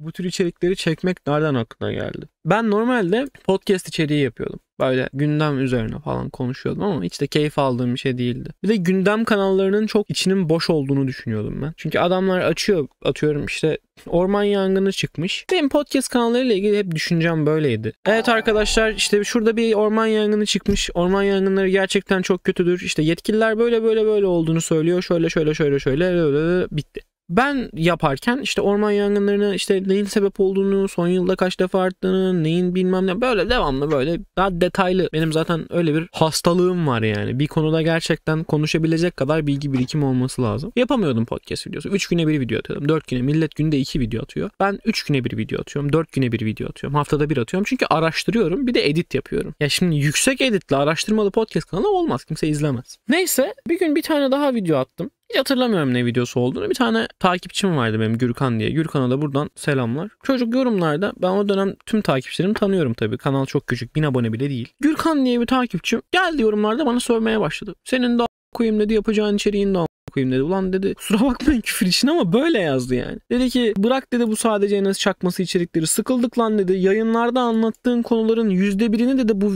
bu tür içerikleri çekmek nereden aklına geldi? Ben normalde podcast içeriği yapıyordum. Böyle gündem üzerine falan konuşuyordum ama hiç de keyif aldığım bir şey değildi. Bir de gündem kanallarının çok içinin boş olduğunu düşünüyordum ben. Çünkü adamlar açıyor atıyorum işte orman yangını çıkmış. Benim podcast kanallarıyla ilgili hep düşüncem böyleydi. Evet arkadaşlar işte şurada bir orman yangını çıkmış. Orman yangınları gerçekten çok kötüdür. İşte yetkililer böyle böyle böyle olduğunu söylüyor. Şöyle şöyle şöyle şöyle böyle, böyle bitti ben yaparken işte orman yangınlarını işte neyin sebep olduğunu, son yılda kaç defa arttığını, neyin bilmem ne böyle devamlı böyle daha detaylı. Benim zaten öyle bir hastalığım var yani. Bir konuda gerçekten konuşabilecek kadar bilgi birikim olması lazım. Yapamıyordum podcast videosu. 3 güne bir video atıyordum. 4 güne millet günde 2 video atıyor. Ben 3 güne bir video atıyorum. 4 güne bir video atıyorum. Haftada bir atıyorum. Çünkü araştırıyorum. Bir de edit yapıyorum. Ya şimdi yüksek editli araştırmalı podcast kanalı olmaz. Kimse izlemez. Neyse bir gün bir tane daha video attım. Hiç hatırlamıyorum ne videosu olduğunu. Bir tane takipçim vardı benim Gürkan diye. Gürkan'a da buradan selamlar. Çocuk yorumlarda ben o dönem tüm takipçilerimi tanıyorum tabii. Kanal çok küçük. Bin abone bile değil. Gürkan diye bir takipçim geldi yorumlarda bana sormaya başladı. Senin de koyayım dedi yapacağın içeriğin de koyayım dedi. Ulan dedi kusura bakmayın küfür için ama böyle yazdı yani. Dedi ki bırak dedi bu sadece Enes Çakması içerikleri. Sıkıldık lan dedi. Yayınlarda anlattığın konuların yüzde birini dedi bu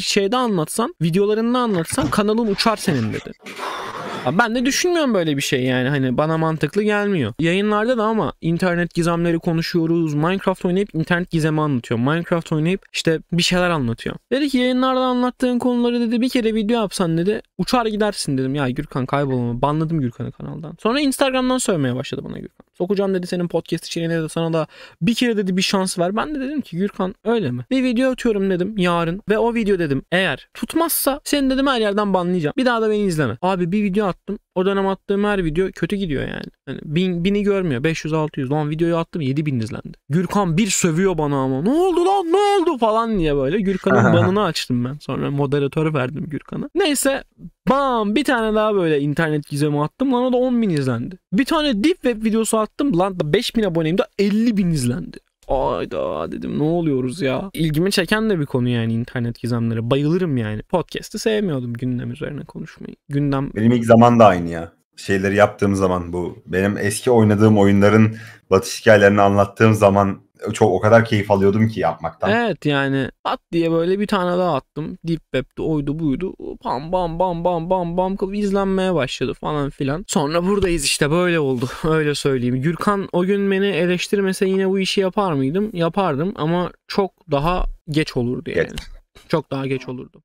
şeyde anlatsan videolarında anlatsan kanalın uçar senin dedi. Ben de düşünmüyorum böyle bir şey yani hani bana mantıklı gelmiyor. Yayınlarda da ama internet gizemleri konuşuyoruz. Minecraft oynayıp internet gizemi anlatıyor. Minecraft oynayıp işte bir şeyler anlatıyor. Dedi ki yayınlarda anlattığın konuları dedi bir kere video yapsan dedi uçar gidersin dedim. Ya Gürkan kaybolma banladım Gürkan'ı kanaldan. Sonra Instagram'dan söylemeye başladı bana Gürkan. Sokacağım dedi senin podcast içeriğine de sana da bir kere dedi bir şans ver. Ben de dedim ki Gürkan öyle mi? Bir video atıyorum dedim yarın ve o video dedim eğer tutmazsa seni dedim her yerden banlayacağım. Bir daha da beni izleme. Abi bir video attım. O dönem attığım her video kötü gidiyor yani. yani bin, bini görmüyor. 500-600. Lan videoyu attım 7000 izlendi. Gürkan bir sövüyor bana ama. Ne oldu lan ne oldu falan diye böyle. Gürkan'ın banını açtım ben. Sonra moderatör verdim Gürkan'a. Neyse Bam bir tane daha böyle internet gizemi attım lan o da 10 bin izlendi. Bir tane deep web videosu attım lan da 5 bin aboneyim de 50 bin izlendi. Ayda dedim ne oluyoruz ya. İlgimi çeken de bir konu yani internet gizemleri. Bayılırım yani. Podcast'ı sevmiyordum gündem üzerine konuşmayı. Gündem... Benim ilk zaman da aynı ya. Şeyleri yaptığım zaman bu. Benim eski oynadığım oyunların batış hikayelerini anlattığım zaman çok o kadar keyif alıyordum ki yapmaktan. Evet yani at diye böyle bir tane daha attım. Deep Web'de oydu buydu. Bam bam bam bam bam bam izlenmeye başladı falan filan. Sonra buradayız işte böyle oldu. Öyle söyleyeyim. Gürkan o gün beni eleştirmese yine bu işi yapar mıydım? Yapardım ama çok daha geç olurdu yani. Geç. Çok daha geç olurdu.